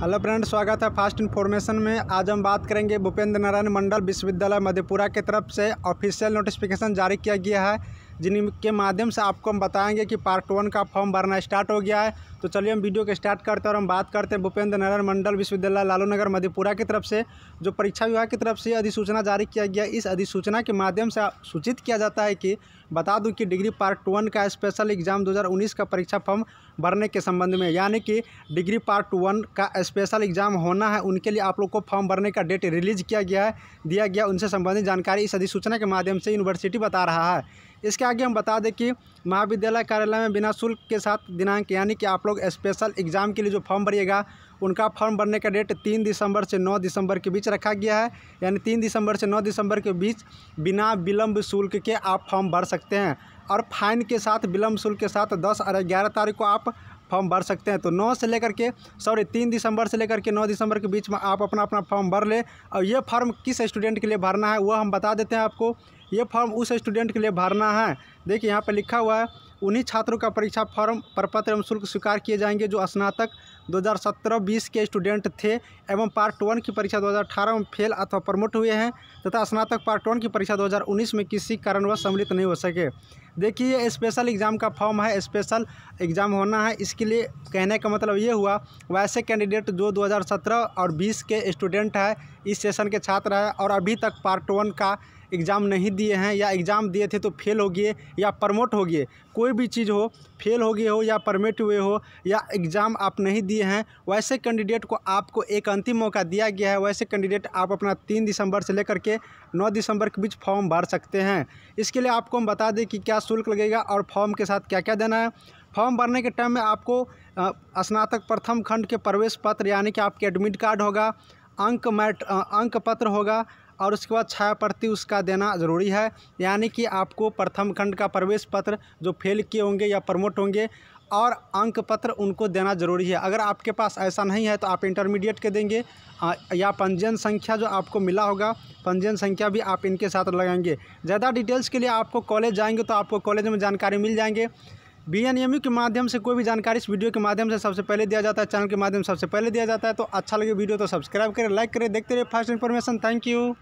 hello friend स्वागत है fast information में आज हम बात करेंगे भूपेंद्र नारायण मंडल विश्वविद्यालय मधेपुरा की तरफ से ऑफिशियल नोटिफिकेशन जारी किया गया है जिनके माध्यम से आपको हम बताएंगे कि पार्ट वन का फॉर्म भरना स्टार्ट हो गया है तो चलिए हम वीडियो को स्टार्ट करते हैं और हम बात करते हैं भूपेंद्र नारायण मंडल विश्वविद्यालय लालू नगर मधेपुरा की तरफ से जो परीक्षा विभाग की तरफ से अधिसूचना जारी किया गया इस अधिसूचना के माध्यम से सूचित किया जाता है कि बता दूँ कि डिग्री पार्ट वन का स्पेशल एग्जाम दो का परीक्षा फॉर्म भरने के संबंध में यानी कि डिग्री पार्ट वन का स्पेशल एग्जाम होना है उनके लिए आप लोग को फॉर्म भरने का डेट रिलीज किया गया है दिया गया उनसे संबंधित जानकारी इस अधिसूचना के माध्यम से यूनिवर्सिटी बता रहा है इसके आगे हम बता दें कि महाविद्यालय कार्यालय में बिना शुल्क के साथ दिनांक यानी कि आप लोग स्पेशल एग्ज़ाम के लिए जो फॉर्म भरिएगा उनका फॉर्म भरने का डेट तीन दिसंबर से नौ दिसंबर के बीच रखा गया है यानी तीन दिसंबर से नौ दिसंबर के बीच बिना विलंब शुल्क के आप फॉर्म भर सकते हैं और फाइन के साथ विलंब शुल्क के साथ दस और ग्यारह तारीख को आप फॉर्म भर सकते हैं तो नौ से लेकर के सॉरी तीन दिसंबर से लेकर के नौ दिसंबर के बीच में आप अपना अपना फॉर्म भर ले और ये फॉर्म किस स्टूडेंट के लिए भरना है वह हम बता देते हैं आपको ये फॉर्म उस स्टूडेंट के लिए भरना है देखिए यहाँ पर लिखा हुआ है उन्हीं छात्रों का परीक्षा फॉर्म प्रपत्र एवं शुल्क स्वीकार किए जाएंगे जो स्नातक 2017-20 के स्टूडेंट थे एवं पार्ट वन की परीक्षा 2018 में फेल अथवा प्रमोट हुए हैं तथा स्नातक पार्ट वन की परीक्षा 2019 में किसी कारणवश सम्मिलित नहीं हो सके देखिए ये स्पेशल एग्ज़ाम का फॉर्म है स्पेशल एग्ज़ाम होना है इसके लिए कहने का मतलब ये हुआ वैसे कैंडिडेट जो 2017 और 20 के स्टूडेंट है इस सेशन के छात्र है और अभी तक पार्ट वन का एग्ज़ाम नहीं दिए हैं या एग्ज़ाम दिए थे तो फेल हो गए या प्रमोट हो गए कोई भी चीज़ हो फेल हो गए हो या परमिट हुए हो या एग्ज़ाम आप नहीं दिए हैं वैसे कैंडिडेट को आपको एक अंतिम मौका दिया गया है वैसे कैंडिडेट आप अपना तीन दिसंबर से लेकर के नौ दिसंबर के बीच फॉर्म भर सकते हैं इसके लिए आपको हम बता दें कि क्या शुल्क लगेगा और फॉर्म के साथ क्या क्या देना है फॉर्म भरने के टाइम में आपको स्नातक प्रथम खंड के प्रवेश पत्र यानी कि आपके एडमिट कार्ड होगा अंक मैट अंक पत्र होगा और उसके बाद छाया प्रति उसका देना ज़रूरी है यानी कि आपको प्रथम खंड का प्रवेश पत्र जो फेल किए होंगे या प्रमोट होंगे और अंक पत्र उनको देना ज़रूरी है अगर आपके पास ऐसा नहीं है तो आप इंटरमीडिएट के देंगे या पंजीयन संख्या जो आपको मिला होगा पंजीयन संख्या भी आप इनके साथ लगाएंगे ज़्यादा डिटेल्स के लिए आपको कॉलेज जाएंगे तो आपको कॉलेज में जानकारी मिल जाएंगे बी एन के माध्यम से कोई भी जानकारी इस वीडियो के माध्यम से सबसे पहले दिया जाता है चैनल के माध्यम से सबसे पहले दिया जाता है तो अच्छा लगे वीडियो तो सब्सक्राइब करें लाइक करें देखते रहिए फर्स्ट इन्फॉर्मेशन थैंक यू